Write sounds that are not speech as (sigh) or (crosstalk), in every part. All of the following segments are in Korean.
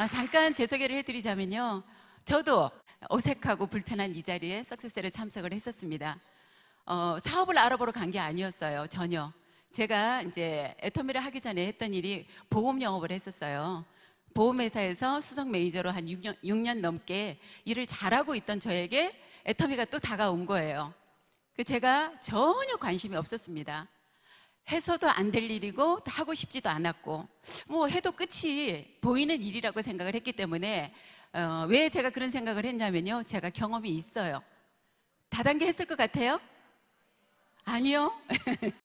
아, 잠깐 제 소개를 해드리자면요. 저도 어색하고 불편한 이 자리에 석세스를 참석을 했었습니다. 어, 사업을 알아보러 간 게 아니었어요. 전혀. 제가 이제 애터미를 하기 전에 했던 일이 보험 영업을 했었어요. 보험회사에서 수석 매니저로 한 6년, 6년 넘게 일을 잘하고 있던 저에게 애터미가 또 다가온 거예요. 그 제가 전혀 관심이 없었습니다. 해서도 안 될 일이고 하고 싶지도 않았고 뭐 해도 끝이 보이는 일이라고 생각을 했기 때문에 어, 왜 제가 그런 생각을 했냐면요 제가 경험이 있어요 다단계 했을 것 같아요? 아니요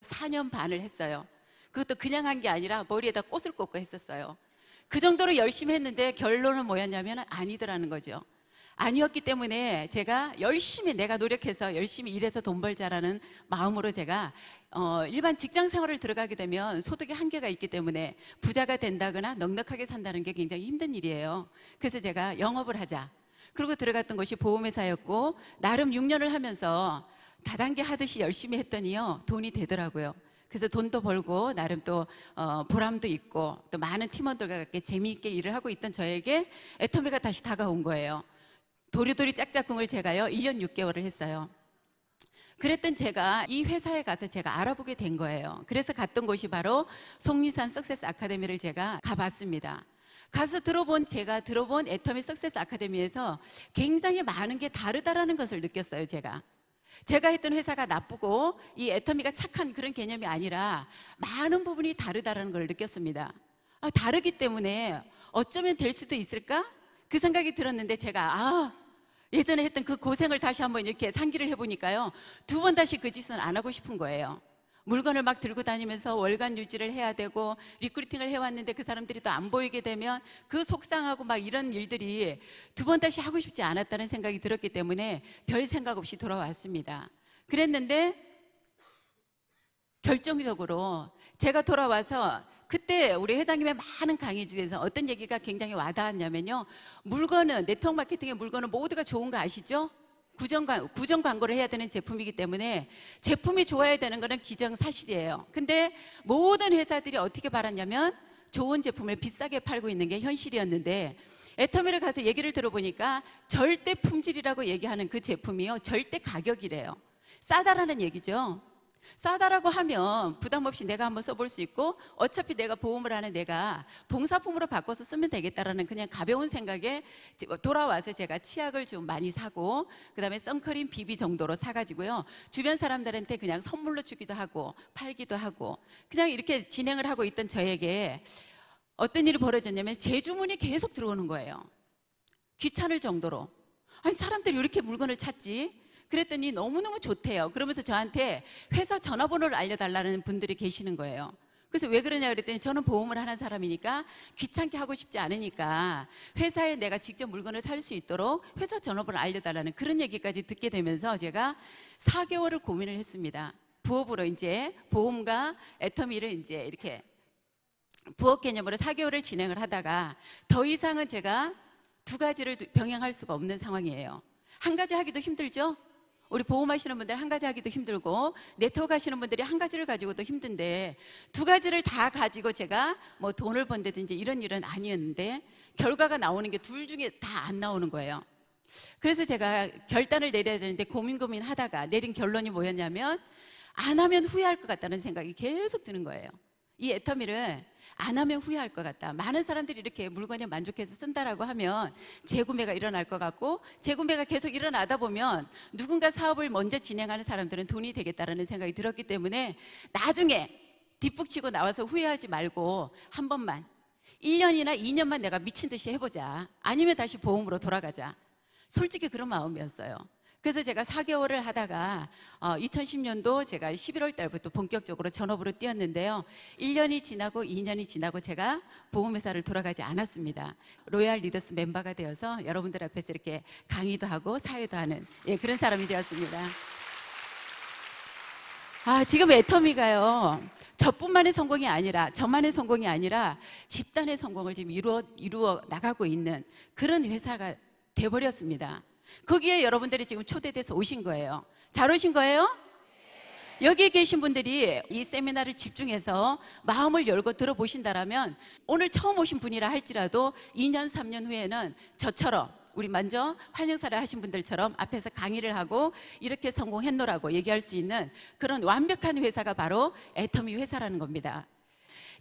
4년 (laughs) 반을 했어요 그것도 그냥 한 게 아니라 머리에다 꽃을 꽂고 했었어요 그 정도로 열심히 했는데 결론은 뭐였냐면 아니더라는 거죠 아니었기 때문에 제가 열심히 내가 노력해서 열심히 일해서 돈 벌자라는 마음으로 제가 어, 일반 직장 생활을 들어가게 되면 소득의 한계가 있기 때문에 부자가 된다거나 넉넉하게 산다는 게 굉장히 힘든 일이에요. 그래서 제가 영업을 하자. 그리고 들어갔던 것이 보험회사였고 나름 6년을 하면서 다단계 하듯이 열심히 했더니요 돈이 되더라고요. 그래서 돈도 벌고 나름 또 어, 보람도 있고 또 많은 팀원들과 함께 재미있게 일을 하고 있던 저에게 애터미가 다시 다가온 거예요. 도리도리 짝짝꿍을 제가요, 1년 6개월을 했어요. 그랬던 제가 이 회사에 가서 제가 알아보게 된 거예요. 그래서 갔던 곳이 바로 속리산 석세스 아카데미를 제가 가봤습니다. 가서 들어본 제가 들어본 애터미 석세스 아카데미에서 굉장히 많은 게 다르다라는 것을 느꼈어요, 제가. 제가 했던 회사가 나쁘고 이 애터미가 착한 그런 개념이 아니라 많은 부분이 다르다라는 걸 느꼈습니다. 아, 다르기 때문에 어쩌면 될 수도 있을까? 그 생각이 들었는데 제가 아, 예전에 했던 그 고생을 다시 한번 이렇게 상기를 해보니까요. 두 번 다시 그 짓은 안 하고 싶은 거예요. 물건을 막 들고 다니면서 월간 유지를 해야 되고 리크루팅을 해왔는데 그 사람들이 또 안 보이게 되면 그 속상하고 막 이런 일들이 두 번 다시 하고 싶지 않았다는 생각이 들었기 때문에 별 생각 없이 돌아왔습니다. 그랬는데 결정적으로 제가 돌아와서 그때 우리 회장님의 많은 강의 중에서 어떤 얘기가 굉장히 와닿았냐면요. 물건은 네트워크 마케팅의 물건은 모두가 좋은 거 아시죠? 구정, 광, 구정 광고를 해야 되는 제품이기 때문에 제품이 좋아야 되는 거는 기정사실이에요. 근데 모든 회사들이 어떻게 바랐냐면 좋은 제품을 비싸게 팔고 있는 게 현실이었는데 애터미를 가서 얘기를 들어보니까 절대 품질이라고 얘기하는 그 제품이요. 절대 가격이래요. 싸다라는 얘기죠. 싸다라고 하면 부담 없이 내가 한번 써볼 수 있고 어차피 내가 보험을 하는 내가 봉사품으로 바꿔서 쓰면 되겠다라는 그냥 가벼운 생각에 뭐 돌아와서 제가 치약을 좀 많이 사고 그다음에 선크림 비비 정도로 사가지고요 주변 사람들한테 그냥 선물로 주기도 하고 팔기도 하고 그냥 이렇게 진행을 하고 있던 저에게 어떤 일이 벌어졌냐면 제 주문이 계속 들어오는 거예요 귀찮을 정도로 아니 사람들이 이렇게 물건을 찾지 그랬더니 너무너무 좋대요. 그러면서 저한테 회사 전화번호를 알려달라는 분들이 계시는 거예요. 그래서 왜 그러냐 그랬더니 저는 보험을 하는 사람이니까 귀찮게 하고 싶지 않으니까 회사에 내가 직접 물건을 살 수 있도록 회사 전화번호를 알려달라는 그런 얘기까지 듣게 되면서 제가 4개월을 고민을 했습니다. 부업으로 이제 보험과 애터미를 이제 이렇게 부업 개념으로 4개월을 진행을 하다가 더 이상은 제가 두 가지를 병행할 수가 없는 상황이에요. 한 가지 하기도 힘들죠? 우리 보험하시는 분들 한 가지 하기도 힘들고 네트워크 하시는 분들이 한 가지를 가지고도 힘든데 두 가지를 다 가지고 제가 뭐 돈을 번다든지 이런 일은 아니었는데 결과가 나오는 게 둘 중에 다 안 나오는 거예요. 그래서 제가 결단을 내려야 되는데 고민 고민 하다가 내린 결론이 뭐였냐면 안 하면 후회할 것 같다는 생각이 계속 드는 거예요. 이 애터미를 안 하면 후회할 것 같다. 많은 사람들이 이렇게 물건에 만족해서 쓴다라고 하면 재구매가 일어날 것 같고 재구매가 계속 일어나다 보면 누군가 사업을 먼저 진행하는 사람들은 돈이 되겠다라는 생각이 들었기 때문에 나중에 뒷북치고 나와서 후회하지 말고 한 번만 1년이나 2년만 내가 미친 듯이 해보자. 아니면 다시 보험으로 돌아가자. 솔직히 그런 마음이었어요. 그래서 제가 4개월을 하다가 어, 2010년도 제가 11월 달부터 본격적으로 전업으로 뛰었는데요. 1년이 지나고 2년이 지나고 제가 보험회사를 돌아가지 않았습니다. 로얄 리더스 멤버가 되어서 여러분들 앞에서 이렇게 강의도 하고 사회도 하는 예, 그런 사람이 되었습니다. 아, 지금 애터미가요. 저뿐만의 성공이 아니라 저만의 성공이 아니라 집단의 성공을 지금 이루어 이루어 나가고 있는 그런 회사가 돼 버렸습니다. 거기에 여러분들이 지금 초대돼서 오신 거예요. 잘 오신 거예요? 여기 계신 분들이 이 세미나를 집중해서 마음을 열고 들어보신다면 오늘 처음 오신 분이라 할지라도 2년, 3년 후에는 저처럼 우리 먼저 환영사를 하신 분들처럼 앞에서 강의를 하고 이렇게 성공했노라고 얘기할 수 있는 그런 완벽한 회사가 바로 애터미 회사라는 겁니다.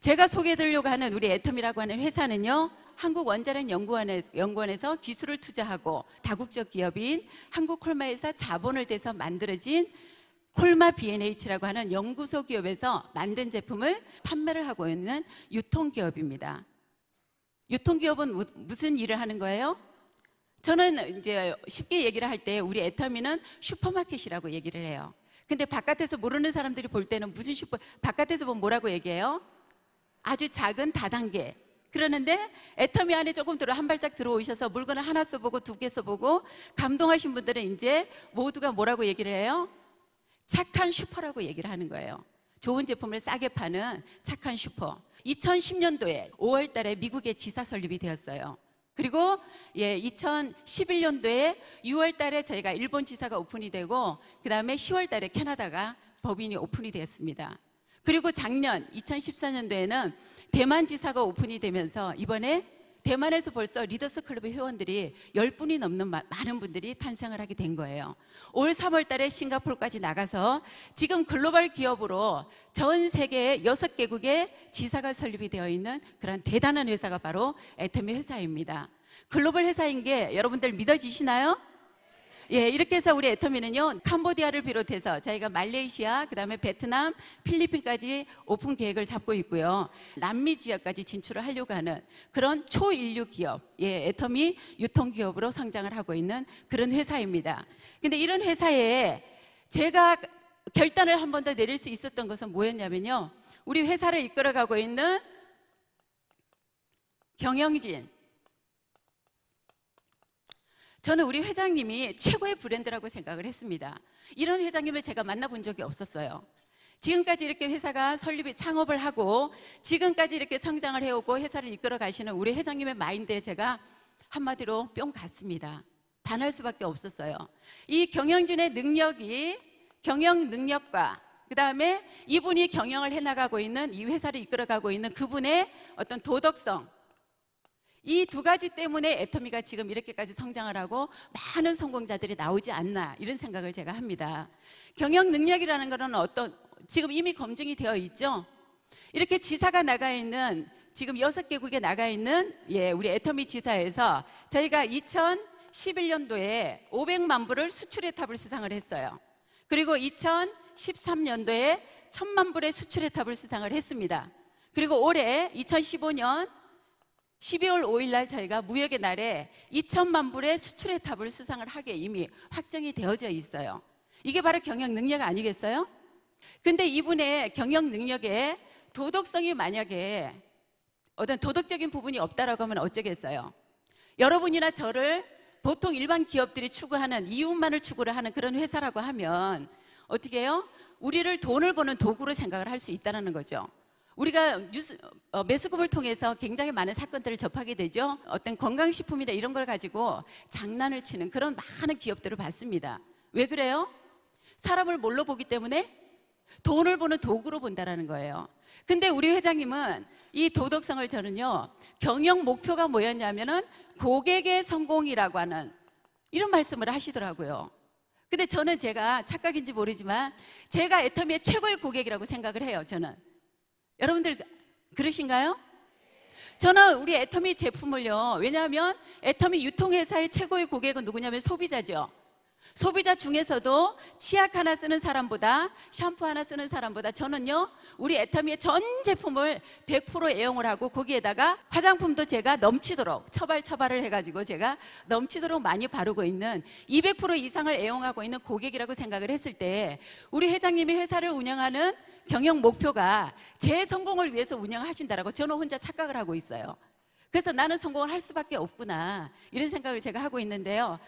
제가 소개해드리려고 하는 우리 애텀이라고 하는 회사는요. 한국원자력연구원에서 연구원에서 기술을 투자하고 다국적 기업인 한국콜마에서 자본을 대서 만들어진 콜마 BNH라고 하는 연구소 기업에서 만든 제품을 판매를 하고 있는 유통기업입니다. 유통기업은 무슨 일을 하는 거예요? 저는 이제 쉽게 얘기를 할 때 우리 애터미는 슈퍼마켓이라고 얘기를 해요. 근데 바깥에서 모르는 사람들이 볼 때는 무슨 슈퍼, 바깥에서 보면 뭐라고 얘기해요? 아주 작은 다단계 그러는데 애터미 안에 조금 들어 한 발짝 들어오셔서 물건을 하나 써보고 두 개 써보고 감동하신 분들은 이제 모두가 뭐라고 얘기를 해요? 착한 슈퍼라고 얘기를 하는 거예요. 좋은 제품을 싸게 파는 착한 슈퍼. 2010년도에 5월 달에 미국에 지사 설립이 되었어요. 그리고 예, 2011년도에 6월 달에 저희가 일본 지사가 오픈이 되고 그다음에 10월 달에 캐나다가 법인이 오픈이 되었습니다. 그리고 작년 2014년도에는 대만 지사가 오픈이 되면서 이번에 대만에서 벌써 리더스 클럽의 회원들이 10분이 넘는 마, 많은 분들이 탄생을 하게 된 거예요. 올 3월 달에 싱가폴까지 나가서 지금 글로벌 기업으로 전 세계 6개국의 지사가 설립이 되어 있는 그런 대단한 회사가 바로 애터미 회사입니다. 글로벌 회사인 게 여러분들 믿어지시나요? 예, 이렇게 해서 우리 애터미는요, 캄보디아를 비롯해서 저희가 말레이시아, 그 다음에 베트남, 필리핀까지 오픈 계획을 잡고 있고요. 남미 지역까지 진출을 하려고 하는 그런 초인류 기업, 예, 애터미 유통기업으로 성장을 하고 있는 그런 회사입니다. 근데 이런 회사에 제가 결단을 한 번 더 내릴 수 있었던 것은 뭐였냐면요. 우리 회사를 이끌어가고 있는 경영진, 저는 우리 회장님이 최고의 브랜드라고 생각을 했습니다. 이런 회장님을 제가 만나본 적이 없었어요. 지금까지 이렇게 회사가 설립이 창업을 하고 지금까지 이렇게 성장을 해오고 회사를 이끌어 가시는 우리 회장님의 마인드에 제가 한마디로 뿅 갔습니다. 반할 수밖에 없었어요. 이 경영진의 능력이 경영 능력과 그 다음에 이분이 경영을 해나가고 있는 이 회사를 이끌어가고 있는 그분의 어떤 도덕성 이두 가지 때문에 애터미가 지금 이렇게까지 성장을 하고 많은 성공자들이 나오지 않나 이런 생각을 제가 합니다. 경영 능력이라는 것은 어떤 지금 이미 검증이 되어 있죠. 이렇게 지사가 나가 있는 지금 여섯 개국에 나가 있는 예, 우리 애터미 지사에서 저희가 2011년도에 500만 불을 수출의 탑을 수상을 했어요. 그리고 2013년도에 1000만 불의 수출의 탑을 수상을 했습니다. 그리고 올해 2015년 12월 5일 날 저희가 무역의 날에 2천만 불의 수출의 탑을 수상을 하게 이미 확정이 되어져 있어요. 이게 바로 경영 능력 아니겠어요? 근데 이분의 경영 능력에 도덕성이 만약에 어떤 도덕적인 부분이 없다라고 하면 어쩌겠어요? 여러분이나 저를 보통 일반 기업들이 추구하는 이웃만을 추구를 하는 그런 회사라고 하면 어떻게 해요? 우리를 돈을 버는 도구로 생각을 할 수 있다는 거죠. 우리가 뉴스 어, 매스컴을 통해서 굉장히 많은 사건들을 접하게 되죠. 어떤 건강식품이나 이런 걸 가지고 장난을 치는 그런 많은 기업들을 봤습니다. 왜 그래요? 사람을 뭘로 보기 때문에 돈을 보는 도구로 본다라는 거예요. 근데 우리 회장님은 이 도덕성을 저는요 경영 목표가 뭐였냐면은 고객의 성공이라고 하는 이런 말씀을 하시더라고요. 근데 저는 제가 착각인지 모르지만 제가 애터미의 최고의 고객이라고 생각을 해요. 저는. 여러분들 그러신가요? 저는 우리 애터미 제품을요. 왜냐하면 애터미 유통회사의 최고의 고객은 누구냐면 소비자죠. 소비자 중에서도 치약 하나 쓰는 사람보다 샴푸 하나 쓰는 사람보다 저는요 우리 애터미의 전 제품을 100% 애용을 하고 거기에다가 화장품도 제가 넘치도록 처발 처발을 해가지고 제가 넘치도록 많이 바르고 있는 200% 이상을 애용하고 있는 고객이라고 생각을 했을 때 우리 회장님이 회사를 운영하는 경영 목표가 제 성공을 위해서 운영하신다라고 저는 혼자 착각을 하고 있어요. 그래서 나는 성공을 할 수밖에 없구나. 이런 생각을 제가 하고 있는데요.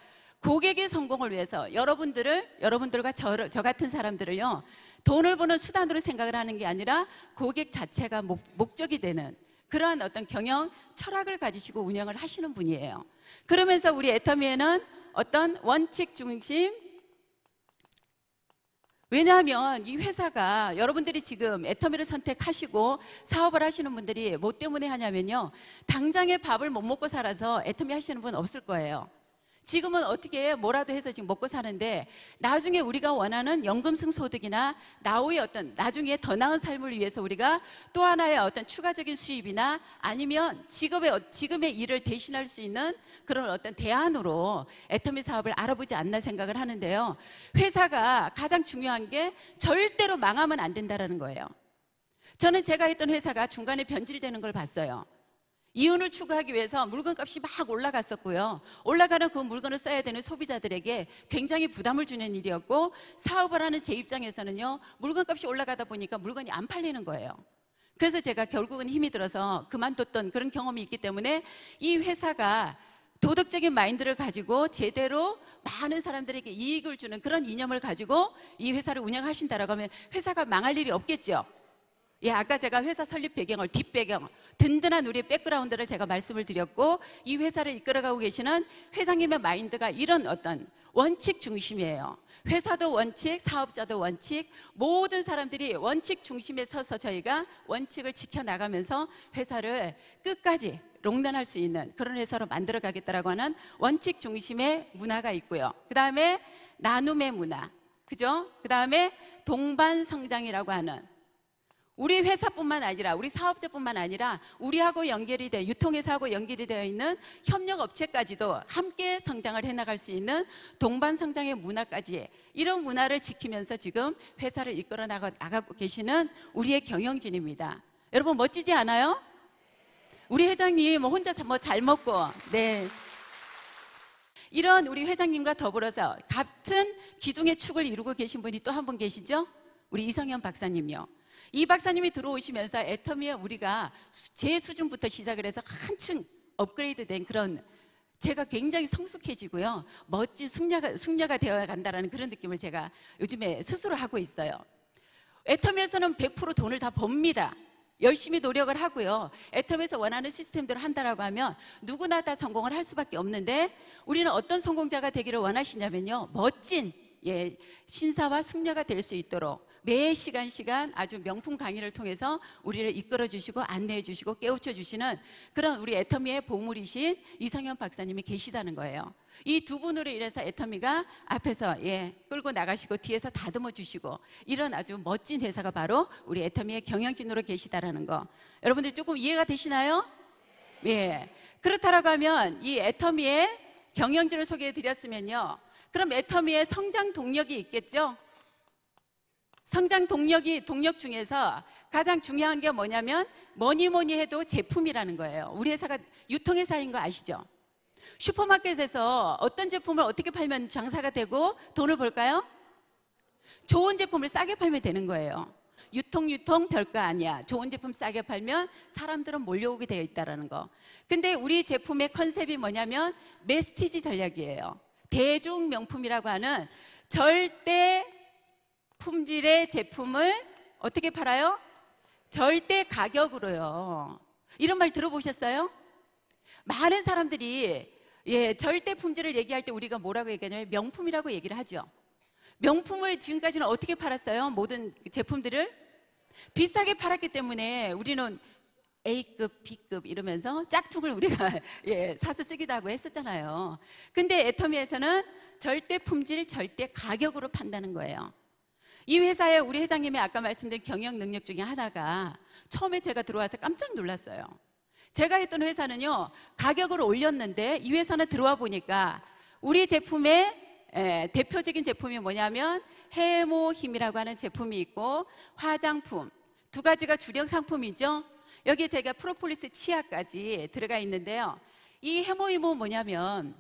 고객의 성공을 위해서 여러분들을, 여러분들과 저, 저 같은 사람들을요, 돈을 버는 수단으로 생각을 하는 게 아니라 고객 자체가 목, 목적이 되는 그러한 어떤 경영 철학을 가지시고 운영을 하시는 분이에요. 그러면서 우리 애터미에는 어떤 원칙 중심, 왜냐하면 이 회사가 여러분들이 지금 애터미를 선택하시고 사업을 하시는 분들이 뭐 때문에 하냐면요. 당장에 밥을 못 먹고 살아서 애터미 하시는 분 없을 거예요. 지금은 어떻게 뭐라도 해서 지금 먹고 사는데 나중에 우리가 원하는 연금승 소득이나 나후의 어떤 나중에 더 나은 삶을 위해서 우리가 또 하나의 어떤 추가적인 수입이나 아니면 직업의 지금의 일을 대신할 수 있는 그런 어떤 대안으로 애터미 사업을 알아보지 않나 생각을 하는데요. 회사가 가장 중요한 게 절대로 망하면 안 된다라는 거예요. 저는 제가 했던 회사가 중간에 변질되는 걸 봤어요. 이윤을 추구하기 위해서 물건값이 막 올라갔었고요. 올라가는 그 물건을 써야 되는 소비자들에게 굉장히 부담을 주는 일이었고 사업을 하는 제 입장에서는요. 물건값이 올라가다 보니까 물건이 안 팔리는 거예요. 그래서 제가 결국은 힘이 들어서 그만뒀던 그런 경험이 있기 때문에 이 회사가 도덕적인 마인드를 가지고 제대로 많은 사람들에게 이익을 주는 그런 이념을 가지고 이 회사를 운영하신다라고 하면 회사가 망할 일이 없겠죠. 예, 아까 제가 회사 설립 배경을 뒷배경 든든한 우리의 백그라운드를 제가 말씀을 드렸고 이 회사를 이끌어가고 계시는 회장님의 마인드가 이런 어떤 원칙 중심이에요. 회사도 원칙, 사업자도 원칙, 모든 사람들이 원칙 중심에 서서 저희가 원칙을 지켜나가면서 회사를 끝까지 롱런할 수 있는 그런 회사로 만들어 가겠다라고 하는 원칙 중심의 문화가 있고요. 그다음에 나눔의 문화. 그죠? 그다음에 동반 성장이라고 하는 우리 회사뿐만 아니라 우리 사업자뿐만 아니라 우리하고 연결이 돼 유통회사하고 연결이 되어 있는 협력업체까지도 함께 성장을 해나갈 수 있는 동반 성장의 문화까지 이런 문화를 지키면서 지금 회사를 이끌어 나가, 고 계시는 우리의 경영진입니다. 여러분 멋지지 않아요? 우리 회장님 뭐 혼자 뭐 잘 먹고 네. 이런 우리 회장님과 더불어서 같은 기둥의 축을 이루고 계신 분이 또 한 분 계시죠? 우리 이성현 박사님요. 이 박사님이 들어오시면서 애터미에 우리가 제 수준부터 시작을 해서 한층 업그레이드 된 그런 제가 굉장히 성숙해지고요. 멋진 숙녀가, 숙녀가 되어 야 간다라는 그런 느낌을 제가 요즘에 스스로 하고 있어요. 애터미에서는100% 돈을 다 법니다. 열심히 노력을 하고요. 애터미에서 원하는 시스템대로 한다라고 하면 누구나 다 성공을 할 수밖에 없는데 우리는 어떤 성공자가 되기를 원하시냐면요. 멋진 예, 신사와 숙녀가 될 수 있도록 매 시간 시간 아주 명품 강의를 통해서 우리를 이끌어 주시고 안내해 주시고 깨우쳐 주시는 그런 우리 애터미의 보물이신 이상현 박사님이 계시다는 거예요. 이 두 분으로 인해서 애터미가 앞에서 예, 끌고 나가시고 뒤에서 다듬어 주시고 이런 아주 멋진 회사가 바로 우리 애터미의 경영진으로 계시다라는 거. 여러분들 조금 이해가 되시나요? 예. 그렇다라고 하면 이 애터미의 경영진을 소개해 드렸으면요. 그럼 애터미의 성장 동력이 있겠죠? 성장 동력이 동력 중에서 가장 중요한 게 뭐냐면 뭐니 뭐니 해도 제품이라는 거예요. 우리 회사가 유통회사인 거 아시죠? 슈퍼마켓에서 어떤 제품을 어떻게 팔면 장사가 되고 돈을 벌까요? 좋은 제품을 싸게 팔면 되는 거예요. 유통 유통 별거 아니야. 좋은 제품 싸게 팔면 사람들은 몰려오게 되어 있다라는 거. 근데 우리 제품의 컨셉이 뭐냐면 메스티지 전략이에요. 대중 명품이라고 하는 절대 고품질의 제품을 어떻게 팔아요? 절대 가격으로요. 이런 말 들어보셨어요? 많은 사람들이 예, 절대 품질을 얘기할 때 우리가 뭐라고 얘기하냐면 명품이라고 얘기를 하죠. 명품을 지금까지는 어떻게 팔았어요? 모든 제품들을 비싸게 팔았기 때문에 우리는 A급, B급 이러면서 짝퉁을 우리가 (laughs) 예, 사서 쓰기도 하고 했었잖아요. 근데 애터미에서는 절대 품질, 절대 가격으로 판다는 거예요. 이 회사에 우리 회장님이 아까 말씀드린 경영 능력 중에 하나가 처음에 제가 들어와서 깜짝 놀랐어요. 제가 했던 회사는요, 가격을 올렸는데 이 회사는 들어와 보니까 우리 제품의 에, 대표적인 제품이 뭐냐면 해모힘이라고 하는 제품이 있고 화장품 두 가지가 주력 상품이죠. 여기 제가 프로폴리스 치약까지 들어가 있는데요. 이 해모힘은 뭐냐면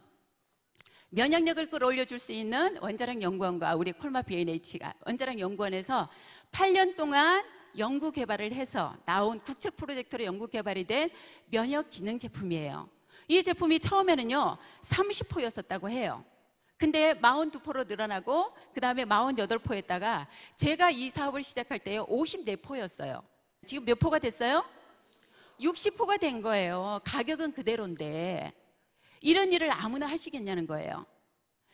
면역력을 끌어올려줄 수 있는 원자력 연구원과 우리 콜마 BNH가 원자력 연구원에서 8년 동안 연구 개발을 해서 나온 국책 프로젝트로 연구 개발이 된 면역 기능 제품이에요. 이 제품이 처음에는요, 3 0포였었다고 해요. 근데 42포로 늘어나고 그 다음에 48포였다가 제가 이 사업을 시작할 때요 54포였어요 지금 몇 포가 됐어요? 60포가 된 거예요 가격은 그대로인데 이런 일을 아무나 하시겠냐는 거예요.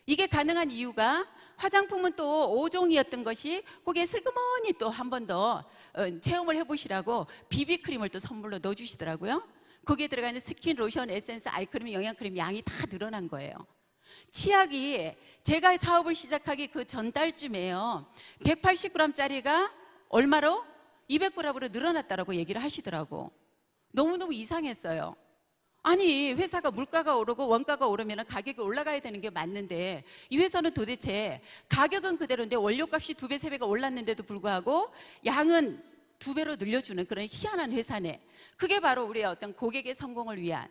이게 가능한 이유가 화장품은 또 5종이었던 것이 거기에 슬그머니 또 한 번더 어, 체험을 해보시라고 비비크림을 또 선물로 넣어주시더라고요. 거기에 들어가는 스킨, 로션, 에센스, 아이크림, 영양크림 양이 다 늘어난 거예요. 치약이 제가 사업을 시작하기 그 전달쯤에요. 180g짜리가 얼마로? 200g으로 늘어났다라고 얘기를 하시더라고. 너무너무 이상했어요. 아니 회사가 물가가 오르고 원가가 오르면 가격이 올라가야 되는 게 맞는데 이 회사는 도대체 가격은 그대로인데 원료값이 두 배 세 배가 올랐는데도 불구하고 양은 두 배로 늘려주는 그런 희한한 회사네. 그게 바로 우리의 어떤 고객의 성공을 위한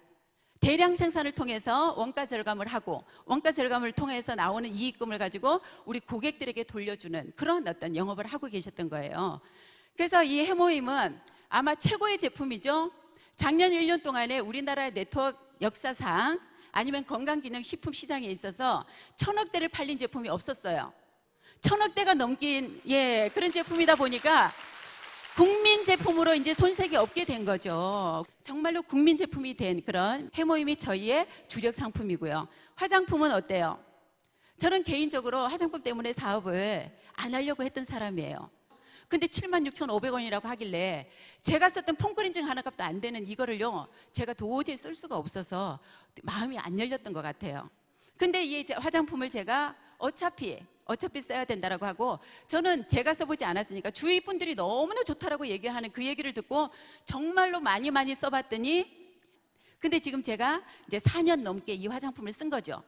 대량 생산을 통해서 원가 절감을 하고 원가 절감을 통해서 나오는 이익금을 가지고 우리 고객들에게 돌려주는 그런 어떤 영업을 하고 계셨던 거예요. 그래서 이 해모임은 아마 최고의 제품이죠. 작년 1년 동안에 우리나라의 네트워크 역사상 아니면 건강기능식품 시장에 있어서 천억 대를 팔린 제품이 없었어요. 천억 대가 넘긴 예 그런 제품이다 보니까 국민 제품으로 이제 손색이 없게 된 거죠. 정말로 국민 제품이 된 그런 해모임이 저희의 주력 상품이고요. 화장품은 어때요? 저는 개인적으로 화장품 때문에 사업을 안 하려고 했던 사람이에요. 근데 76,500원이라고 하길래 제가 썼던 폰그린증 하나 값도 안 되는 이거를요 제가 도저히 쓸 수가 없어서 마음이 안 열렸던 것 같아요 근데 이 화장품을 제가 어차피 어차피 써야 된다라고 하고 저는 제가 써보지 않았으니까 주위 분들이 너무나 좋다라고 얘기하는 그 얘기를 듣고 정말로 많이 많이 써봤더니 근데 지금 제가 이제 4년 넘게 이 화장품을 쓴 거죠.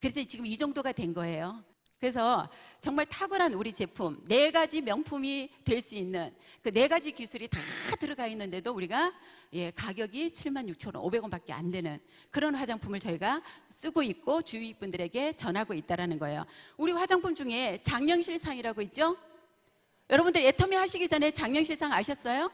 그래서 지금 이 정도가 된 거예요. 그래서 정말 탁월한 우리 제품 네 가지 명품이 될 수 있는 그 네 가지 기술이 다 들어가 있는데도 우리가 예, 가격이 7만 6천 원, 500원밖에 안 되는 그런 화장품을 저희가 쓰고 있고 주위 분들에게 전하고 있다라는 거예요. 우리 화장품 중에 장명실상이라고 있죠? 여러분들 애터미 하시기 전에 장명실상 아셨어요?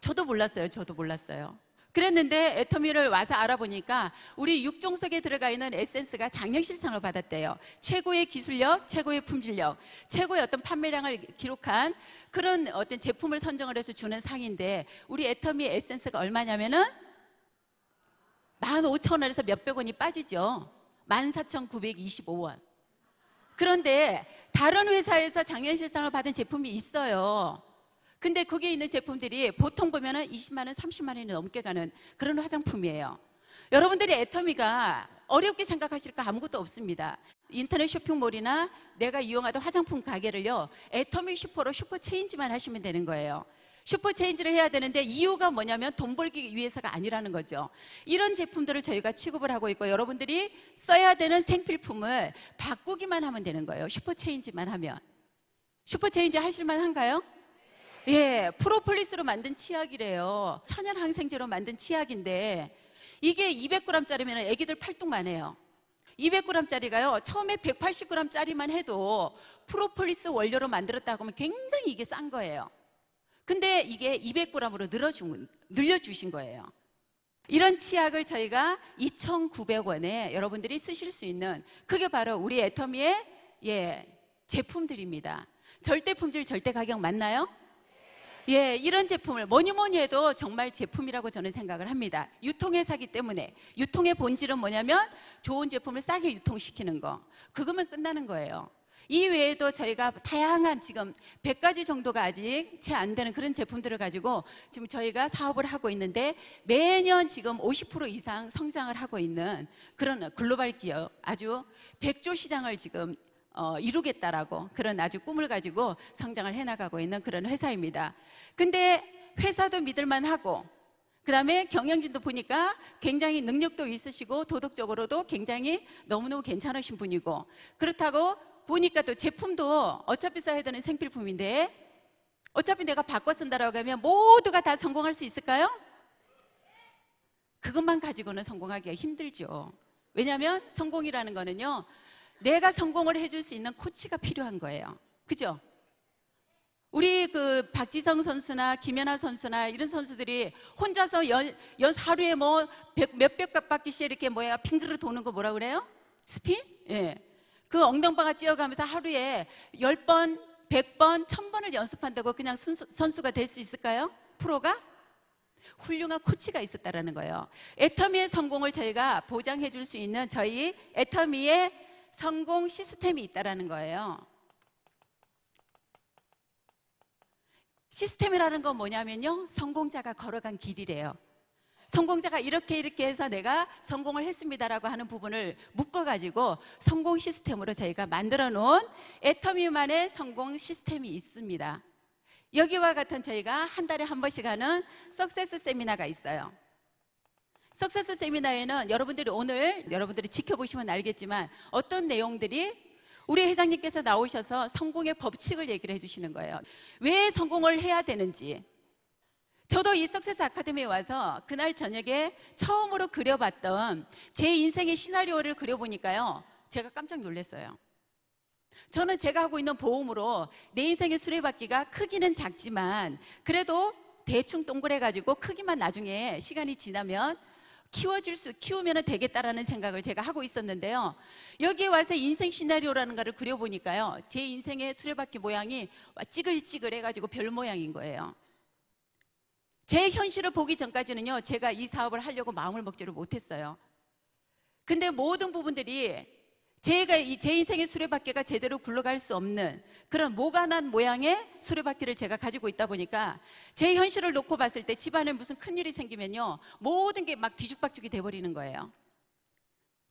저도 몰랐어요. 저도 몰랐어요. 그랬는데 애터미를 와서 알아보니까 우리 육종 속에 들어가 있는 에센스가 장영실상을 받았대요. 최고의 기술력, 최고의 품질력, 최고의 어떤 판매량을 기록한 그런 어떤 제품을 선정을 해서 주는 상인데 우리 애터미 에센스가 얼마냐면은 15,000원에서 몇백 원이 빠지죠. 14,925원. 그런데 다른 회사에서 장년실상을 받은 제품이 있어요. 근데 거기에 있는 제품들이 보통 보면은 20만 원, 30만 원이 넘게 가는 그런 화장품이에요. 여러분들이 애터미가 어렵게 생각하실 까 아무것도 없습니다. 인터넷 쇼핑몰이나 내가 이용하던 화장품 가게를요, 애터미 슈퍼로 슈퍼 체인지만 하시면 되는 거예요. 슈퍼 체인지를 해야 되는데 이유가 뭐냐면 돈 벌기 위해서가 아니라는 거죠. 이런 제품들을 저희가 취급을 하고 있고 여러분들이 써야 되는 생필품을 바꾸기만 하면 되는 거예요. 슈퍼 체인지만 하면. 슈퍼 체인지 하실만 한가요? 예, 프로폴리스로 만든 치약이래요. 천연 항생제로 만든 치약인데 이게 200g짜리면 애기들 팔뚝만 해요. 200g짜리가요. 처음에 180g짜리만 해도 프로폴리스 원료로 만들었다고 하면 굉장히 이게 싼 거예요. 근데 이게 200g으로 늘어준 늘려주신 거예요. 이런 치약을 저희가 2,900원에 여러분들이 쓰실 수 있는 그게 바로 우리 애터미의 예, 제품들입니다. 절대 품질 절대 가격 맞나요? 예, 이런 제품을 뭐니 뭐니 해도 정말 제품이라고 저는 생각을 합니다. 유통회사기 때문에 유통의 본질은 뭐냐면 좋은 제품을 싸게 유통시키는 거. 그거면 끝나는 거예요. 이 외에도 저희가 다양한 지금 100가지 정도가 아직 채 안 되는 그런 제품들을 가지고 지금 저희가 사업을 하고 있는데 매년 지금 50% 이상 성장을 하고 있는 그런 글로벌 기업 아주 백조 시장을 지금 어, 이루겠다라고 그런 아주 꿈을 가지고 성장을 해나가고 있는 그런 회사입니다. 근데 회사도 믿을만하고 그 다음에 경영진도 보니까 굉장히 능력도 있으시고 도덕적으로도 굉장히 너무너무 괜찮으신 분이고 그렇다고 보니까 또 제품도 어차피 써야 되는 생필품인데 어차피 내가 바꿔 쓴다라고 하면 모두가 다 성공할 수 있을까요? 그것만 가지고는 성공하기가 힘들죠. 왜냐하면 성공이라는 거는요 내가 성공을 해줄 수 있는 코치가 필요한 거예요. 그죠? 우리 그 박지성 선수나 김연아 선수나 이런 선수들이 혼자서 연, 연 하루에 뭐 몇백 바퀴씩 이렇게 뭐야 핑크를 도는 거 뭐라 그래요? 스피 예. 그 엉덩방아 찧어가면서 하루에 10번, 100번, 1000번을 연습한다고 그냥 선수, 가될 수 있을까요? 프로가? 훌륭한 코치가 있었다라는 거예요. 애터미의 성공을 저희가 보장해 줄수 있는 저희 애터미의 성공 시스템이 있다라는 거예요. 시스템이라는 건 뭐냐면요. 성공자가 걸어간 길이래요. 성공자가 이렇게 이렇게 해서 내가 성공을 했습니다라고 하는 부분을 묶어가지고 성공 시스템으로 저희가 만들어 놓은 애터미만의 성공 시스템이 있습니다. 여기와 같은 저희가 한 달에 한 번씩 하는 석세스 세미나가 있어요. 석세스 세미나에는 여러분들이 오늘 여러분들이 지켜보시면 알겠지만 어떤 내용들이 우리 회장님께서 나오셔서 성공의 법칙을 얘기를 해주시는 거예요. 왜 성공을 해야 되는지. 저도 이 석세스 아카데미에 와서 그날 저녁에 처음으로 그려봤던 제 인생의 시나리오를 그려보니까요. 제가 깜짝 놀랐어요. 저는 제가 하고 있는 보험으로 내 인생의 수레바퀴가 크기는 작지만 그래도 대충 동그래 가지고 크기만 나중에 시간이 지나면 키워질 수 키우면 되겠다라는 생각을 제가 하고 있었는데요. 여기에 와서 인생 시나리오라는 것을 그려보니까요. 제 인생의 수레바퀴 모양이 찌글찌글해가지고 별 모양인 거예요. 제 현실을 보기 전까지는요. 제가 이 사업을 하려고 마음을 먹지를 못했어요. 근데 모든 부분들이 제가 제 인생의 수레바퀴가 제대로 굴러갈 수 없는 그런 모가 난 모양의 수레바퀴를 제가 가지고 있다 보니까 제 현실을 놓고 봤을 때 집안에 무슨 큰일이 생기면요 모든 게 막 뒤죽박죽이 돼버리는 거예요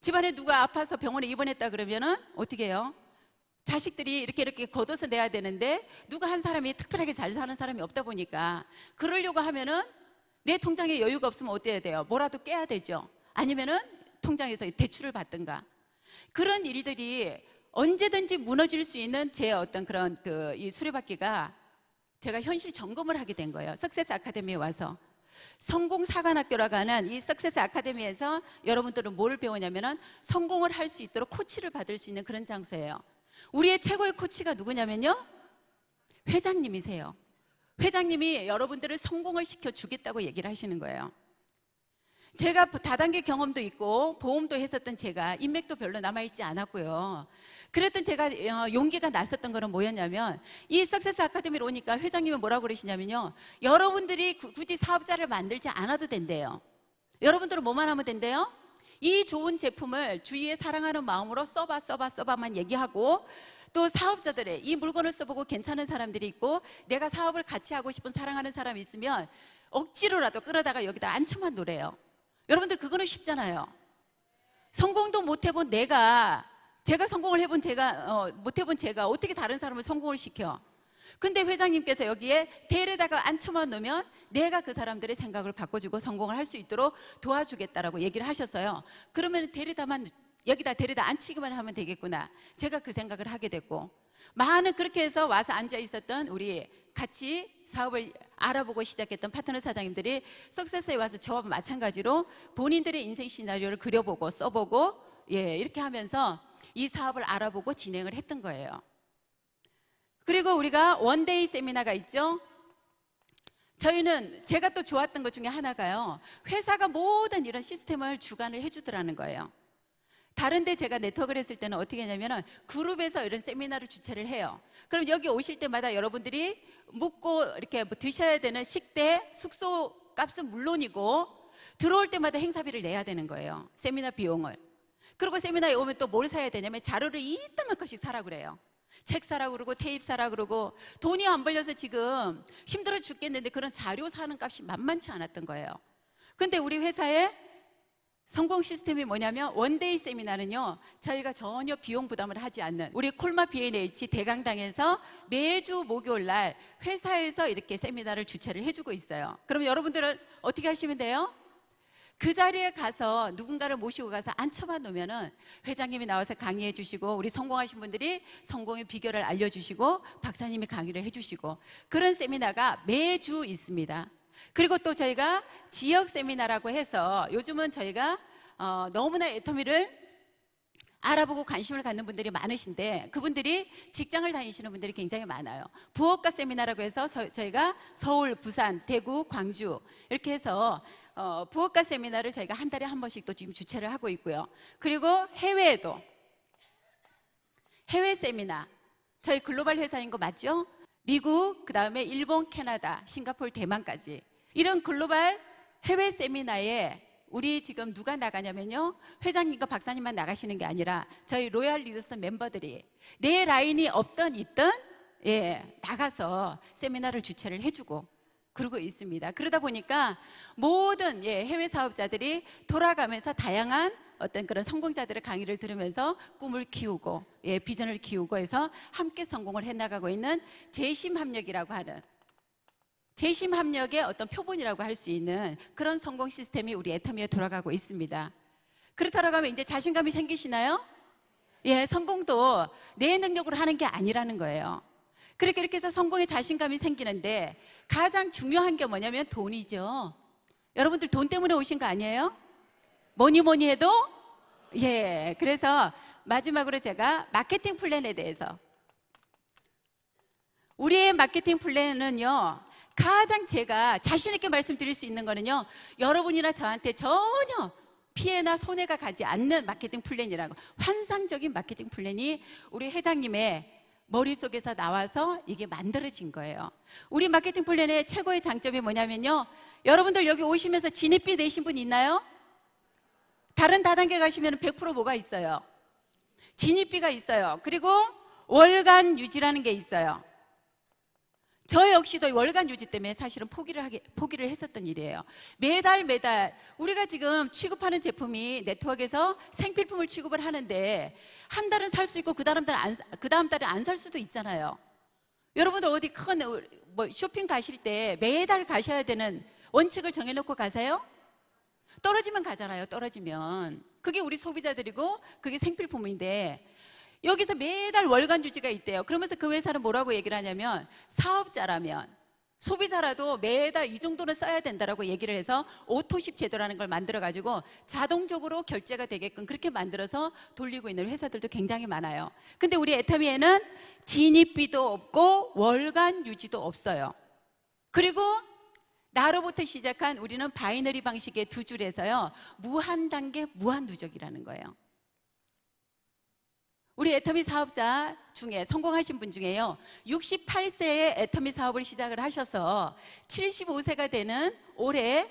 집안에 누가 아파서 병원에 입원했다 그러면은 어떻게 해요? 자식들이 이렇게 이렇게 걷어서 내야 되는데 누가 한 사람이 특별하게 잘 사는 사람이 없다 보니까 그러려고 하면은 내 통장에 여유가 없으면 어때야 돼요? 뭐라도 깨야 되죠 아니면은 통장에서 대출을 받든가 그런 일들이 언제든지 무너질 수 있는 제 어떤 그런 그 이 수레바퀴가 제가 현실 점검을 하게 된 거예요. 석세스 아카데미에 와서 성공사관학교라고 하는 이 석세스 아카데미에서 여러분들은 뭘 배우냐면은 성공을 할 수 있도록 코치를 받을 수 있는 그런 장소예요. 우리의 최고의 코치가 누구냐면요. 회장님이세요. 회장님이 여러분들을 성공을 시켜 주겠다고 얘기를 하시는 거예요. 제가 다단계 경험도 있고 보험도 했었던 제가 인맥도 별로 남아있지 않았고요. 그랬던 제가 어, 용기가 났었던 거는 뭐였냐면 이 석세스 아카데미로 오니까 회장님이 뭐라고 그러시냐면요. 여러분들이 굳이 사업자를 만들지 않아도 된대요. 여러분들은 뭐만 하면 된대요? 이 좋은 제품을 주위에 사랑하는 마음으로 써봐 써봐 써봐만 얘기하고 또 사업자들의 이 물건을 써보고 괜찮은 사람들이 있고 내가 사업을 같이 하고 싶은 사랑하는 사람이 있으면 억지로라도 끌어다가 여기다 앉혀만 노래요. 여러분들 그거는 쉽잖아요. 성공도 못 해본 내가 제가 성공을 해본 제가 어, 못 해본 제가 어떻게 다른 사람을 성공을 시켜? 근데 회장님께서 여기에 대에다가 앉혀만 놓으면 내가 그 사람들의 생각을 바꿔주고 성공을 할 수 있도록 도와주겠다라고 얘기를 하셨어요. 그러면 데리다만 여기다 데려다 앉히기만 하면 되겠구나. 제가 그 생각을 하게 됐고 많은 그렇게 해서 와서 앉아 있었던 우리 같이 사업을 알아보고 시작했던 파트너 사장님들이 석세스에 와서 저와 마찬가지로 본인들의 인생 시나리오를 그려보고 써보고 예, 이렇게 하면서 이 사업을 알아보고 진행을 했던 거예요. 그리고 우리가 원데이 세미나가 있죠. 저희는 제가 또 좋았던 것 중에 하나가요. 회사가 모든 이런 시스템을 주관을 해주더라는 거예요. 다른데 제가 네트워크를 했을 때는 어떻게 했냐면은 그룹에서 이런 세미나를 주최를 해요. 그럼 여기 오실 때마다 여러분들이 묵고 이렇게 뭐 드셔야 되는 식대, 숙소 값은 물론이고 들어올 때마다 행사비를 내야 되는 거예요. 세미나 비용을. 그리고 세미나에 오면 또 뭘 사야 되냐면 자료를 이따만큼씩 사라 그래요. 책 사라 그러고 테이프 사라 그러고 돈이 안 벌려서 지금 힘들어 죽겠는데 그런 자료 사는 값이 만만치 않았던 거예요. 근데 우리 회사에 성공 시스템이 뭐냐면 원데이 세미나는요 저희가 전혀 비용 부담을 하지 않는 우리 콜마 B&H 대강당에서 매주 목요일 날 회사에서 이렇게 세미나를 주최를 해주고 있어요 그럼 여러분들은 어떻게 하시면 돼요? 그 자리에 가서 누군가를 모시고 가서 앉혀만 놓으면 회장님이 나와서 강의해 주시고 우리 성공하신 분들이 성공의 비결을 알려주시고 박사님이 강의를 해주시고 그런 세미나가 매주 있습니다 그리고 또 저희가 지역 세미나라고 해서 요즘은 저희가 어, 너무나 애터미를 알아보고 관심을 갖는 분들이 많으신데 그분들이 직장을 다니시는 분들이 굉장히 많아요. 부엌가 세미나라고 해서 서, 저희가 서울, 부산, 대구, 광주 이렇게 해서 어, 부엌가 세미나를 저희가 한 달에 한 번씩 또 지금 주최를 하고 있고요. 그리고 해외에도 해외 세미나 저희 글로벌 회사인 거 맞죠? 미국, 그 다음에 일본, 캐나다, 싱가폴, 대만까지 이런 글로벌 해외 세미나에 우리 지금 누가 나가냐면요 회장님과 박사님만 나가시는 게 아니라 저희 로얄 리더스 멤버들이 내 라인이 없던 있던 예 나가서 세미나를 주최를 해주고 그러고 있습니다. 그러다 보니까 모든 예, 해외 사업자들이 돌아가면서 다양한 어떤 그런 성공자들의 강의를 들으면서 꿈을 키우고 예, 비전을 키우고 해서 함께 성공을 해나가고 있는 재심 합력이라고 하는 재심 합력의 어떤 표본이라고 할 수 있는 그런 성공 시스템이 우리 애터미에 돌아가고 있습니다. 그렇다고 하면 이제 자신감이 생기시나요? 예, 성공도 내 능력으로 하는 게 아니라는 거예요. 그렇게 이렇게 해서 성공에 자신감이 생기는데 가장 중요한 게 뭐냐면 돈이죠. 여러분들 돈 때문에 오신 거 아니에요? 뭐니 뭐니 해도 예. 그래서 마지막으로 제가 마케팅 플랜에 대해서 우리의 마케팅 플랜은요. 가장 제가 자신 있게 말씀드릴 수 있는 거는요. 여러분이나 저한테 전혀 피해나 손해가 가지 않는 마케팅 플랜이라고 환상적인 마케팅 플랜이 우리 회장님의 머릿속에서 나와서 이게 만들어진 거예요. 우리 마케팅 플랜의 최고의 장점이 뭐냐면요. 여러분들 여기 오시면서 진입비 내신 분 있나요? 다른 다단계 가시면 100% 뭐가 있어요? 진입비가 있어요. 그리고 월간 유지라는 게 있어요. 저 역시도 월간 유지 때문에 사실은 포기를 하게, 포기를 했었던 일이에요. 매달 매달 우리가 지금 취급하는 제품이 네트워크에서 생필품을 취급을 하는데 한 달은 살 수 있고 그 다음 달은 안, 그 다음 달은 안살 수도 있잖아요. 여러분들 어디 큰 뭐 쇼핑 가실 때 매달 가셔야 되는 원칙을 정해놓고 가세요? 떨어지면 가잖아요. 떨어지면 그게 우리 소비자들이고 그게 생필품인데 여기서 매달 월간 주지가 있대요. 그러면서 그 회사는 뭐라고 얘기를 하냐면 사업자라면 소비자라도 매달 이 정도는 써야 된다라고 얘기를 해서 오토십 제도라는 걸 만들어 가지고 자동적으로 결제가 되게끔 그렇게 만들어서 돌리고 있는 회사들도 굉장히 많아요. 근데 우리 애터미에는 진입비도 없고 월간 유지도 없어요. 그리고 나로부터 시작한 우리는 바이너리 방식의 두 줄에서요. 무한 단계 무한 누적이라는 거예요. 우리 애터미 사업자 중에 성공하신 분 중에요. 68세에 애터미 사업을 시작을 하셔서 75세가 되는 올해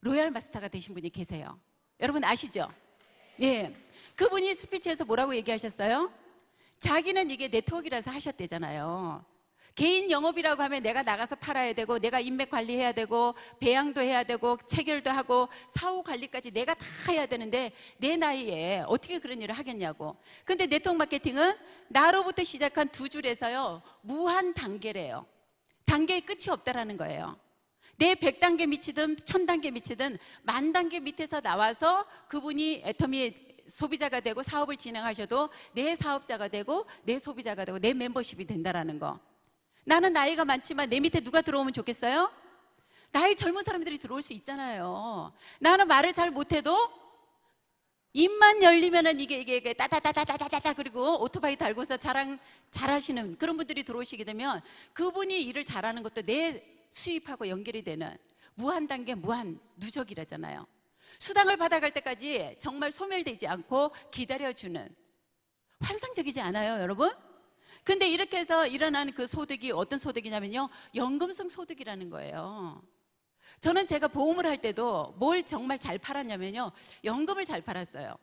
로얄 마스터가 되신 분이 계세요. 여러분 아시죠? 예. 그분이 스피치에서 뭐라고 얘기하셨어요? 자기는 이게 네트워크라서 하셨대잖아요. 개인 영업이라고 하면 내가 나가서 팔아야 되고 내가 인맥 관리해야 되고 배양도 해야 되고 체결도 하고 사후 관리까지 내가 다 해야 되는데 내 나이에 어떻게 그런 일을 하겠냐고. 근데 네트워크 마케팅은 나로부터 시작한 두 줄에서요. 무한 단계래요. 단계의 끝이 없다라는 거예요. 내 100단계 미치든 1000단계 미치든 만 단계 밑에서 나와서 그분이 애터미 소비자가 되고 사업을 진행하셔도 내 사업자가 되고 내 소비자가 되고 내 멤버십이 된다라는 거. 나는 나이가 많지만 내 밑에 누가 들어오면 좋겠어요? 나이 젊은 사람들이 들어올 수 있잖아요. 나는 말을 잘 못해도 입만 열리면은 이게 이게 이게 따다다다다다다 그리고 오토바이 달고서 자랑 잘하시는 그런 분들이 들어오시게 되면 그분이 일을 잘하는 것도 내 수입하고 연결이 되는 무한 단계 무한 누적이라잖아요. 수당을 받아갈 때까지 정말 소멸되지 않고 기다려주는 환상적이지 않아요, 여러분? 근데 이렇게 해서 일어나는 그 소득이 어떤 소득이냐면요. 연금성 소득이라는 거예요. 저는 제가 보험을 할 때도 뭘 정말 잘 팔았냐면요. 연금을 잘 팔았어요.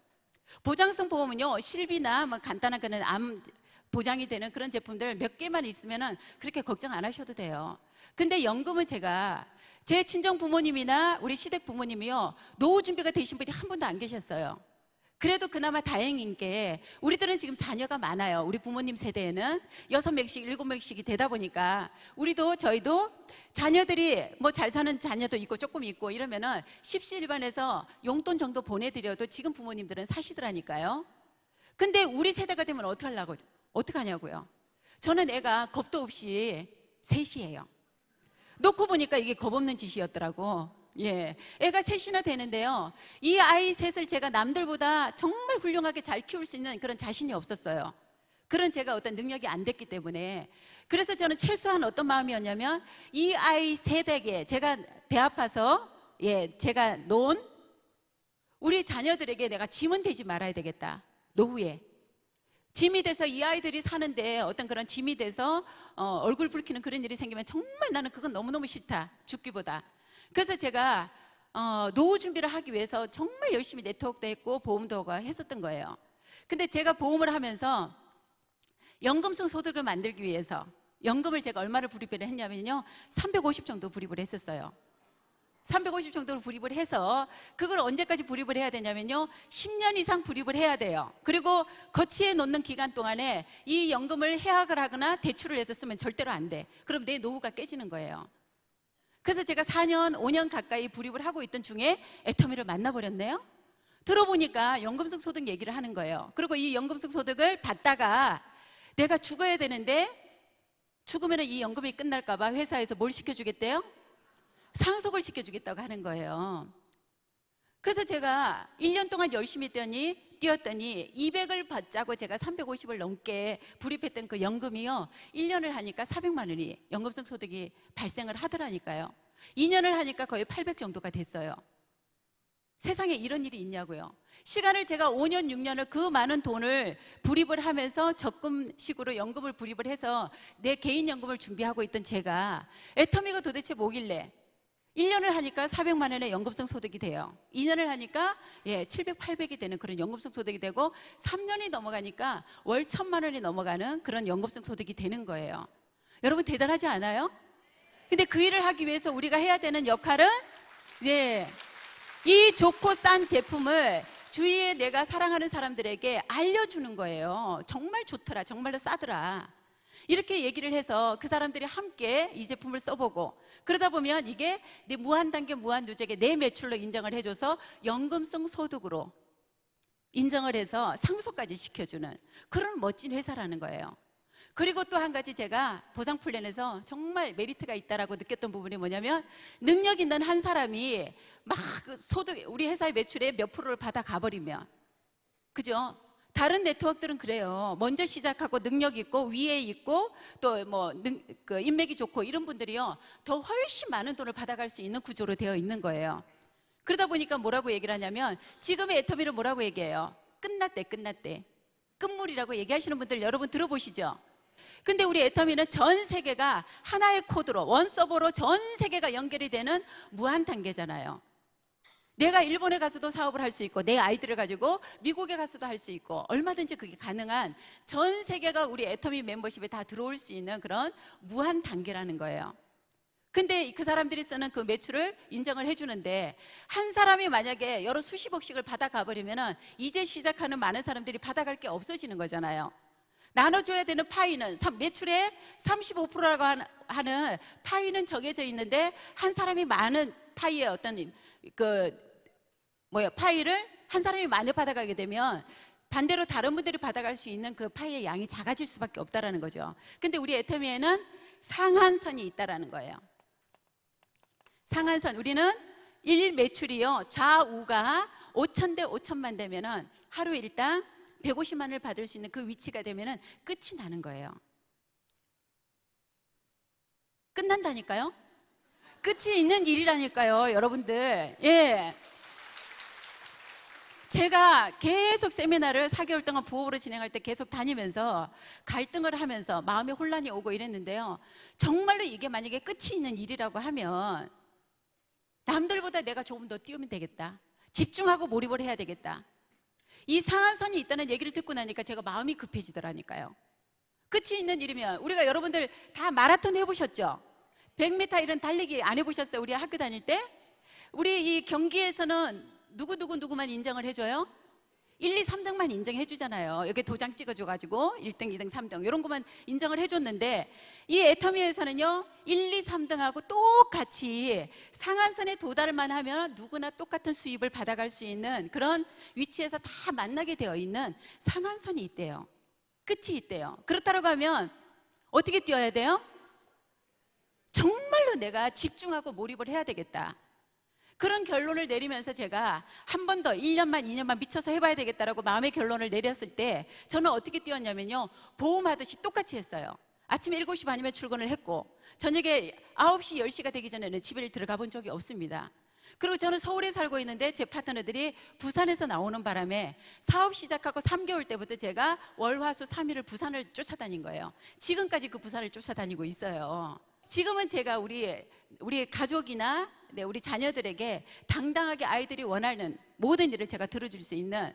보장성 보험은요. 실비나 뭐 간단한 그런 암 보장이 되는 그런 제품들 몇 개만 있으면은 그렇게 걱정 안 하셔도 돼요. 근데 연금은 제가 제 친정 부모님이나 우리 시댁 부모님이요. 노후 준비가 되신 분이 한 분도 안 계셨어요. 그래도 그나마 다행인 게 우리들은 지금 자녀가 많아요. 우리 부모님 세대에는 여섯 명씩, 일곱 명씩이 되다 보니까 우리도 저희도 자녀들이 뭐 잘 사는 자녀도 있고 조금 있고 이러면은 십시일반에서 용돈 정도 보내드려도 지금 부모님들은 사시더라니까요. 근데 우리 세대가 되면 어떡 하려고 어떡 하냐고요. 저는 애가 겁도 없이 셋이에요. 놓고 보니까 이게 겁 없는 짓이었더라고. 예. 애가 셋이나 되는데요. 이 아이 셋을 제가 남들보다 정말 훌륭하게 잘 키울 수 있는 그런 자신이 없었어요. 그런 제가 어떤 능력이 안 됐기 때문에 그래서 저는 최소한 어떤 마음이었냐면 이 아이 세대에 제가 배 아파서 예, 제가 논 우리 자녀들에게 내가 짐은 되지 말아야 되겠다. 노후에. 짐이 돼서 이 아이들이 사는데 어떤 그런 짐이 돼서 어, 얼굴 붉히는 그런 일이 생기면 정말 나는 그건 너무너무 싫다. 죽기보다. 그래서 제가 어, 노후 준비를 하기 위해서 정말 열심히 네트워크도 했고 보험도 하 했었던 거예요. 근데 제가 보험을 하면서 연금성 소득을 만들기 위해서 연금을 제가 얼마를 불입을 했냐면요. 350 정도 불입을 했었어요. 350 정도로 불입을 해서 그걸 언제까지 불입을 해야 되냐면요. 10년 이상 불입을 해야 돼요. 그리고 거치에 놓는 기간 동안에 이 연금을 해약을 하거나 대출을 해서 쓰면 절대로 안 돼. 그럼 내 노후가 깨지는 거예요. 그래서 제가 4년, 5년 가까이 불입을 하고 있던 중에 애터미를 만나버렸네요. 들어보니까 연금성 소득 얘기를 하는 거예요. 그리고 이연금성 소득을 받다가 내가 죽어야 되는데 죽으면 이 연금이 끝날까봐 회사에서 뭘 시켜주겠대요? 상속을 시켜주겠다고 하는 거예요. 그래서 제가 1년 동안 열심히 뛰었니 뛰었더니 200을 받자고 제가 350을 넘게 불입했던 그 연금이요. 1년을 하니까 400만 원이 연금성 소득이 발생을 하더라니까요. 2년을 하니까 거의 800 정도가 됐어요. 세상에 이런 일이 있냐고요. 시간을 제가 5년, 6년을 그 많은 돈을 불입을 하면서 적금식으로 연금을 불입을 해서 내 개인연금을 준비하고 있던 제가 애터미가 도대체 뭐길래 1년을 하니까 400만 원의 연금성 소득이 돼요. 2년을 하니까 예, 700, 800이 되는 그런 연금성 소득이 되고 3년이 넘어가니까 월 1000만 원이 넘어가는 그런 연금성 소득이 되는 거예요. 여러분 대단하지 않아요? 근데 그 일을 하기 위해서 우리가 해야 되는 역할은 예. 이 좋고 싼 제품을 주위에 내가 사랑하는 사람들에게 알려주는 거예요. 정말 좋더라. 정말로 싸더라. 이렇게 얘기를 해서 그 사람들이 함께 이 제품을 써보고 그러다 보면 이게 내 무한단계 무한누적의 내 매출로 인정을 해줘서 연금성 소득으로 인정을 해서 상속까지 시켜주는 그런 멋진 회사라는 거예요. 그리고 또 한 가지 제가 보상 플랜에서 정말 메리트가 있다라고 느꼈던 부분이 뭐냐면 능력 있는 한 사람이 막 그 소득 우리 회사의 매출에몇 프로를 받아 가버리면 그죠? 다른 네트워크들은 그래요. 먼저 시작하고 능력 있고 위에 있고 또 뭐 그 인맥이 좋고 이런 분들이요. 더 훨씬 많은 돈을 받아갈 수 있는 구조로 되어 있는 거예요. 그러다 보니까 뭐라고 얘기를 하냐면 지금의 애터미를 뭐라고 얘기해요? 끝났대, 끝났대. 끝물이라고 얘기하시는 분들 여러분 들어보시죠? 근데 우리 애터미는 전 세계가 하나의 코드로, 원 서버로 전 세계가 연결이 되는 무한 단계잖아요. 내가 일본에 가서도 사업을 할 수 있고 내 아이들을 가지고 미국에 가서도 할 수 있고 얼마든지 그게 가능한 전 세계가 우리 애터미 멤버십에 다 들어올 수 있는 그런 무한 단계라는 거예요. 근데 그 사람들이 쓰는 그 매출을 인정을 해주는데 한 사람이 만약에 여러 수십억씩을 받아가 버리면은 이제 시작하는 많은 사람들이 받아갈 게 없어지는 거잖아요. 나눠줘야 되는 파이는 매출의 35%라고 하는 파이는 정해져 있는데 한 사람이 많은 파이의 어떤 그 뭐야 파이를한 사람이 많이 받아가게 되면 반대로 다른 분들이 받아갈 수 있는 그 파이의 양이 작아질 수밖에 없다라는 거죠. 근데 우리 애터미에는 상한선이 있다라는 거예요. 상한선 우리는 일 매출이요 좌우가 5천 대 5천만 되면은 하루 일당 150만을 받을 수 있는 그 위치가 되면은 끝이 나는 거예요. 끝난다니까요. 끝이 있는 일이라니까요, 여러분들. 예. 제가 계속 세미나를 4개월 동안 부업으로 진행할 때 계속 다니면서 갈등을 하면서 마음에 혼란이 오고 이랬는데요. 정말로 이게 만약에 끝이 있는 일이라고 하면 남들보다 내가 조금 더 뛰우면 되겠다. 집중하고 몰입을 해야 되겠다. 이 상한선이 있다는 얘기를 듣고 나니까 제가 마음이 급해지더라니까요. 끝이 있는 일이면 우리가 여러분들 다 마라톤 해보셨죠? 100m 이런 달리기 안 해보셨어요? 우리 학교 다닐 때? 우리 이 경기에서는 누구누구 누구만 인정을 해줘요? 1, 2, 3등만 인정해 주잖아요. 여기 도장 찍어 줘 가지고 1등, 2등, 3등 이런 것만 인정을 해 줬는데 이 애터미에서는요. 1, 2, 3등하고 똑같이 상한선에 도달만 하면 누구나 똑같은 수입을 받아 갈수 있는 그런 위치에서 다 만나게 되어 있는 상한선이 있대요. 끝이 있대요. 그렇다고 하면 어떻게 뛰어야 돼요? 정말로 내가 집중하고 몰입을 해야 되겠다. 그런 결론을 내리면서 제가 한 번 더 1년만 2년만 미쳐서 해봐야 되겠다라고 마음의 결론을 내렸을 때 저는 어떻게 뛰었냐면요. 보험하듯이 똑같이 했어요. 아침에 7시 반이면 출근을 했고 저녁에 9시, 10시가 되기 전에는 집에 들어가 본 적이 없습니다. 그리고 저는 서울에 살고 있는데 제 파트너들이 부산에서 나오는 바람에 사업 시작하고 3개월 때부터 제가 월화수 3일을 부산을 쫓아다닌 거예요. 지금까지 그 부산을 쫓아다니고 있어요. 지금은 제가 우리 우리 가족이나 네, 우리 자녀들에게 당당하게 아이들이 원하는 모든 일을 제가 들어줄 수 있는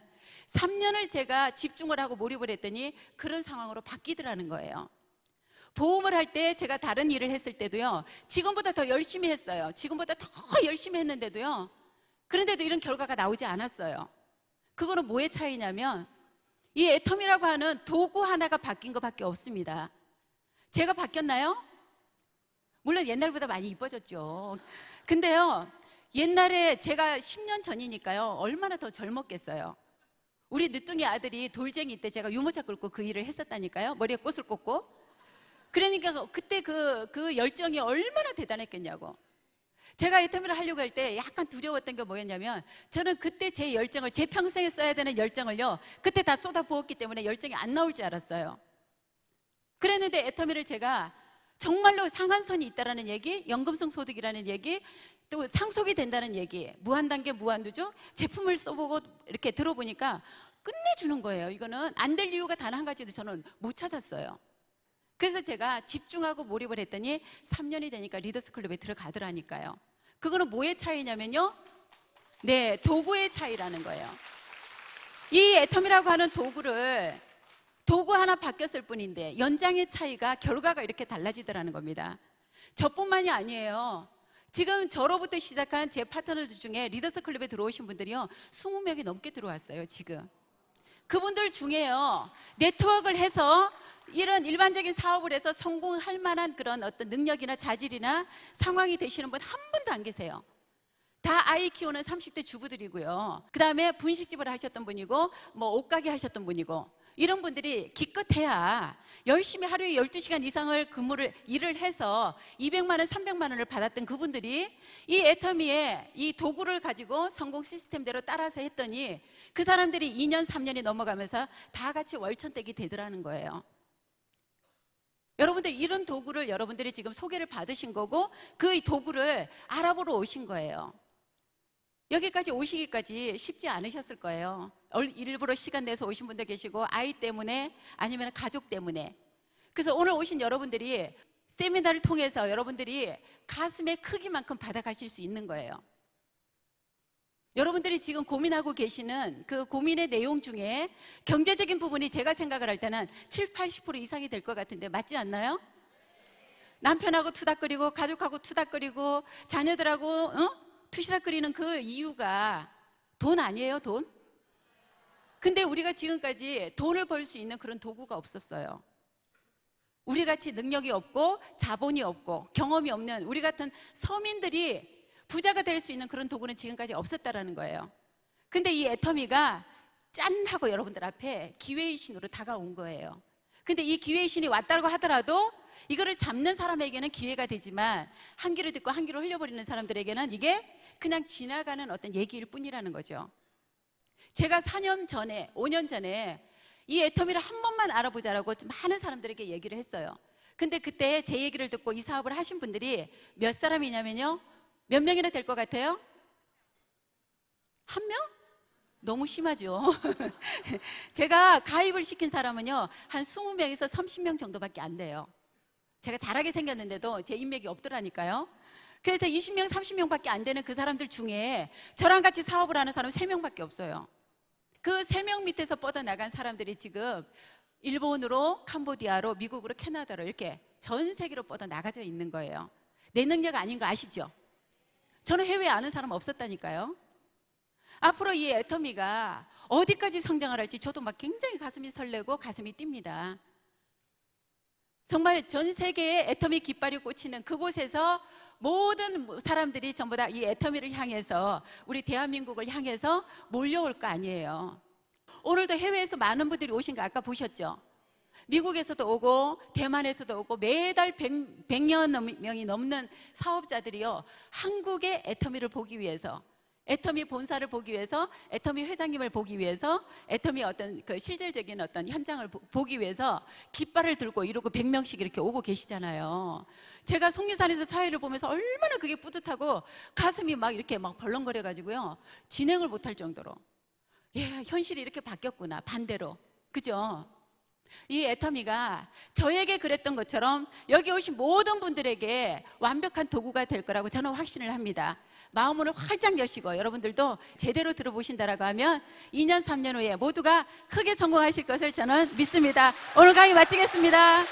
3년을 제가 집중을 하고 몰입을 했더니 그런 상황으로 바뀌더라는 거예요. 보험을 할 때 제가 다른 일을 했을 때도요, 지금보다 더 열심히 했어요. 지금보다 더 열심히 했는데도요, 그런데도 이런 결과가 나오지 않았어요. 그거는 뭐의 차이냐면, 이 애텀이라고 하는 도구 하나가 바뀐 것밖에 없습니다. 제가 바뀌었나요? 물론 옛날보다 많이 이뻐졌죠. 근데요, 옛날에 제가 10년 전이니까요, 얼마나 더 젊었겠어요. 우리 늦둥이 아들이 돌쟁이 때 제가 유모차 끌고 그 일을 했었다니까요. 머리에 꽃을 꽂고. 그러니까 그때 그, 그 열정이 얼마나 대단했겠냐고. 제가 이터미를 하려고 할 때 약간 두려웠던 게 뭐였냐면 저는 그때 제 열정을 제 평생에 써야 되는 열정을요 그때 다 쏟아부었기 때문에 열정이 안 나올 줄 알았어요 그랬는데 애터미를 제가 정말로 상한선이 있다라는 얘기, 연금성 소득이라는 얘기, 또 상속이 된다는 얘기, 무한단계 무한도죠. 제품을 써보고 이렇게 들어보니까 끝내주는 거예요. 이거는 안 될 이유가 단 한 가지도 저는 못 찾았어요. 그래서 제가 집중하고 몰입을 했더니 3년이 되니까 리더스 클럽에 들어가더라니까요. 그거는 뭐의 차이냐면요. 네, 도구의 차이라는 거예요. 이 애텀이라고 하는 도구를 도구 하나 바뀌었을 뿐인데 연장의 차이가 결과가 이렇게 달라지더라는 겁니다. 저뿐만이 아니에요. 지금 저로부터 시작한 제 파트너들 중에 리더스 클럽에 들어오신 분들이요. 20명이 넘게 들어왔어요, 지금. 그분들 중에요. 네트워크를 해서 이런 일반적인 사업을 해서 성공할 만한 그런 어떤 능력이나 자질이나 상황이 되시는 분 한 분도 안 계세요. 다 아이 키우는 30대 주부들이고요. 그 다음에 분식집을 하셨던 분이고, 뭐 옷가게 하셨던 분이고, 이런 분들이 기껏해야 열심히 하루에 12시간 이상을 근무를 일을 해서 200만 원, 300만 원을 받았던 그분들이 이 애터미에 이 도구를 가지고 성공 시스템대로 따라서 했더니 그 사람들이 2년, 3년이 넘어가면서 다 같이 월천댁이 되더라는 거예요. 여러분들 이런 도구를 여러분들이 지금 소개를 받으신 거고 그 도구를 알아보러 오신 거예요. 여기까지 오시기까지 쉽지 않으셨을 거예요. 일부러 시간 내서 오신 분도 계시고 아이 때문에 아니면 가족 때문에. 그래서 오늘 오신 여러분들이 세미나를 통해서 여러분들이 가슴의 크기만큼 받아가실 수 있는 거예요. 여러분들이 지금 고민하고 계시는 그 고민의 내용 중에 경제적인 부분이 제가 생각을 할 때는 7, 80% 이상이 될 것 같은데 맞지 않나요? 남편하고 투닥거리고 가족하고 투닥거리고 자녀들하고 어? 투시락거리는 그 이유가 돈 아니에요, 돈? 근데 우리가 지금까지 돈을 벌 수 있는 그런 도구가 없었어요. 우리 같이 능력이 없고 자본이 없고 경험이 없는 우리 같은 서민들이 부자가 될 수 있는 그런 도구는 지금까지 없었다라는 거예요. 근데 이 애터미가 짠 하고 여러분들 앞에 기회의 신으로 다가온 거예요. 근데 이 기회의 신이 왔다고 하더라도 이거를 잡는 사람에게는 기회가 되지만 한귀를 듣고 한 귀로 흘려버리는 사람들에게는 이게 그냥 지나가는 어떤 얘기일 뿐이라는 거죠. 제가 4년 전에, 5년 전에 이 애터미를 한 번만 알아보자라고 많은 사람들에게 얘기를 했어요. 근데 그때 제 얘기를 듣고 이 사업을 하신 분들이 몇 사람이냐면요. 몇 명이나 될 것 같아요? 한 명? 너무 심하죠. (laughs) 제가 가입을 시킨 사람은요. 한 20명에서 30명 정도밖에 안 돼요. 제가 잘하게 생겼는데도 제 인맥이 없더라니까요. 그래서 20명, 30명밖에 안 되는 그 사람들 중에 저랑 같이 사업을 하는 사람 3명밖에 없어요. 그 3명 밑에서 뻗어나간 사람들이 지금 일본으로, 캄보디아로, 미국으로, 캐나다로 이렇게 전 세계로 뻗어나가져 있는 거예요. 내 능력 아닌 거 아시죠? 저는 해외에 아는 사람 없었다니까요. 앞으로 이 애터미가 어디까지 성장을 할지 저도 막 굉장히 가슴이 설레고 가슴이 뜁니다. 정말 전 세계에 애터미 깃발이 꽂히는 그곳에서 모든 사람들이 전부 다 이 애터미를 향해서 우리 대한민국을 향해서 몰려올 거 아니에요. 오늘도 해외에서 많은 분들이 오신 거 아까 보셨죠? 미국에서도 오고 대만에서도 오고 매달 100, 년 명이 넘는 사업자들이요. 한국의 애터미를 보기 위해서 애터미 본사를 보기 위해서 애터미 회장님을 보기 위해서 애터미 어떤 그 실질적인 어떤 현장을 보, 기 위해서 깃발을 들고 이러고 100명씩 이렇게 오고 계시잖아요. 제가 송리산에서 사회를 보면서 얼마나 그게 뿌듯하고 가슴이 막 이렇게 막 벌렁거려 가지고요. 진행을 못할 정도로. 예, 현실이 이렇게 바뀌었구나. 반대로. 그죠? 이 애터미가 저에게 그랬던 것처럼 여기 오신 모든 분들에게 완벽한 도구가 될 거라고 저는 확신을 합니다. 마음문을 활짝 여시고 여러분들도 제대로 들어보신다라고 하면 2년, 3년 후에 모두가 크게 성공하실 것을 저는 믿습니다. 오늘 강의 마치겠습니다.